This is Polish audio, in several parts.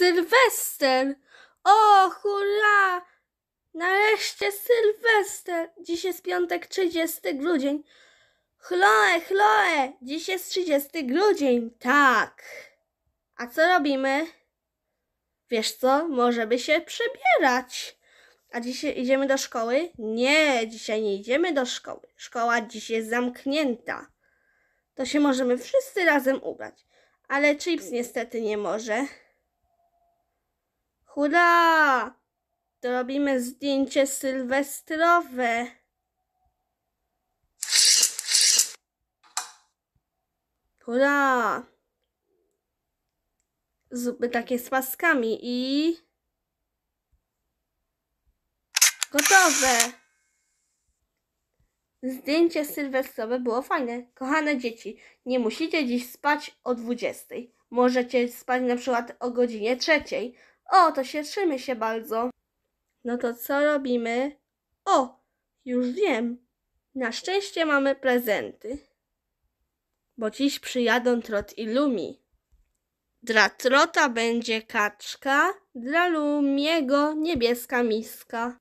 Sylwester! O, hurra! Nareszcie Sylwester! Dziś jest piątek, 30 grudzień. Chloe, Chloe! Dziś jest 30 grudzień, tak. A co robimy? Wiesz co, może by się przebierać. A dzisiaj idziemy do szkoły? Nie, dzisiaj nie idziemy do szkoły. Szkoła dziś jest zamknięta. To się możemy wszyscy razem ubrać. Ale Chips niestety nie może. Hurra! To robimy zdjęcie sylwestrowe. Hurra! Zupy takie z paskami i... Gotowe! Zdjęcie sylwestrowe było fajne. Kochane dzieci, nie musicie dziś spać o 20. Możecie spać na przykład o godzinie trzeciej. O, to cieszymy się bardzo. No to co robimy? O, już wiem. Na szczęście mamy prezenty. Bo dziś przyjadą Trot i Lumi. Dla Trota będzie kaczka, dla Lumiego niebieska miska.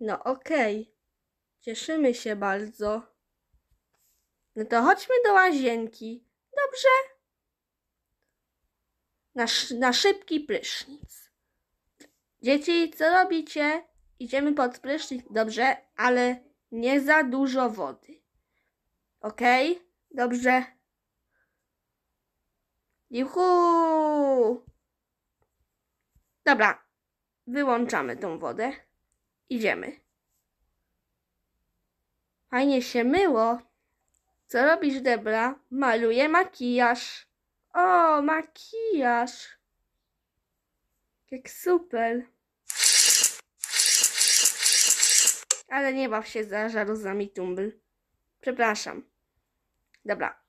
No okej. Okay. Cieszymy się bardzo. No to chodźmy do łazienki. Dobrze? na, na szybki prysznic. Dzieci, co robicie? Idziemy pod prysznic, dobrze, ale nie za dużo wody. Ok? Dobrze. Juhu! Dobra, wyłączamy tą wodę. Idziemy. Fajnie się myło. Co robisz, Debra? Maluję makijaż. O, makijaż. Jak super. Ale nie baw się za żaruzami tumbl. Przepraszam. Dobra.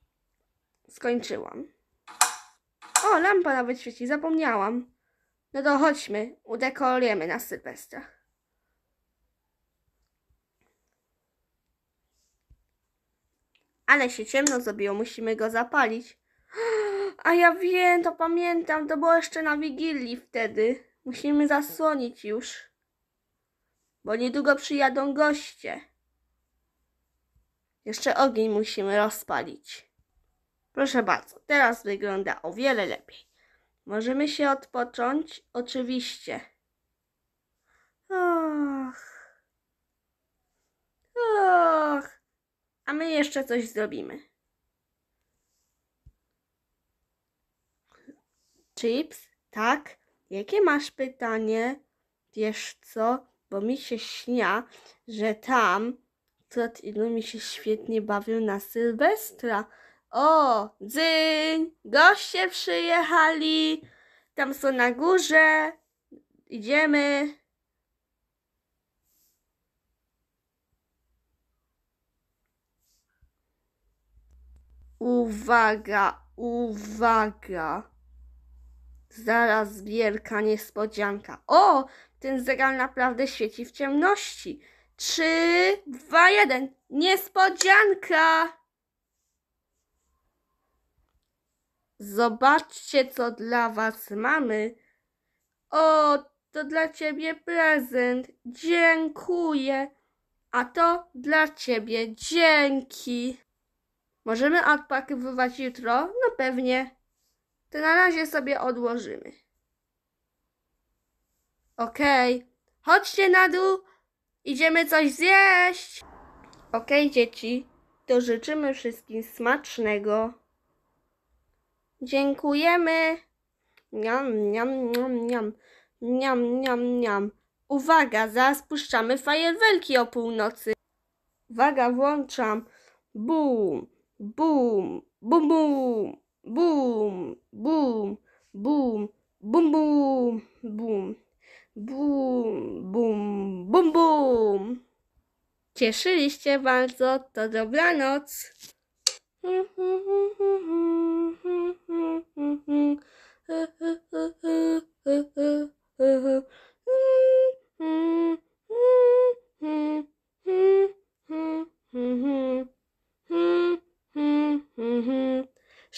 Skończyłam. O, lampa nawet świeci, zapomniałam. No to chodźmy, udekorujemy na Sylwestra. Ale się ciemno zrobiło, musimy go zapalić. A ja wiem, to pamiętam, to było jeszcze na Wigilii wtedy. Musimy zasłonić już, bo niedługo przyjadą goście. Jeszcze ogień musimy rozpalić. Proszę bardzo, teraz wygląda o wiele lepiej. Możemy się odpocząć, oczywiście. Och. Och. A my jeszcze coś zrobimy. Chips, tak? Jakie masz pytanie? Wiesz co? Bo mi się śnia, że tam Trot i Lumi się świetnie bawią na Sylwestra. O, dzyń, goście przyjechali, tam są na górze, idziemy. Uwaga, uwaga. Zaraz wielka niespodzianka. O, ten zegar naprawdę świeci w ciemności. Trzy, dwa, jeden. Niespodzianka! Zobaczcie, co dla was mamy. O, to dla ciebie prezent. Dziękuję. A to dla ciebie dzięki. Możemy odpakowywać jutro? No pewnie to na razie sobie odłożymy. Okej, okay. chodźcie na dół, idziemy coś zjeść. Okej, okay, dzieci, to życzymy wszystkim smacznego. Dziękujemy. Niam, niam, niam, niam, niam, niam, niam. Uwaga, zaraz puszczamy fajerwelki o północy. Uwaga, włączam. Bum, bum, bum, bum. Bum, bum, bum, bum, bum, bum, bum, bum, bum, bum. Cieszyliście bardzo, to dobranoc.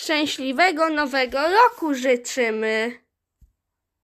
szczęśliwego nowego roku życzymy.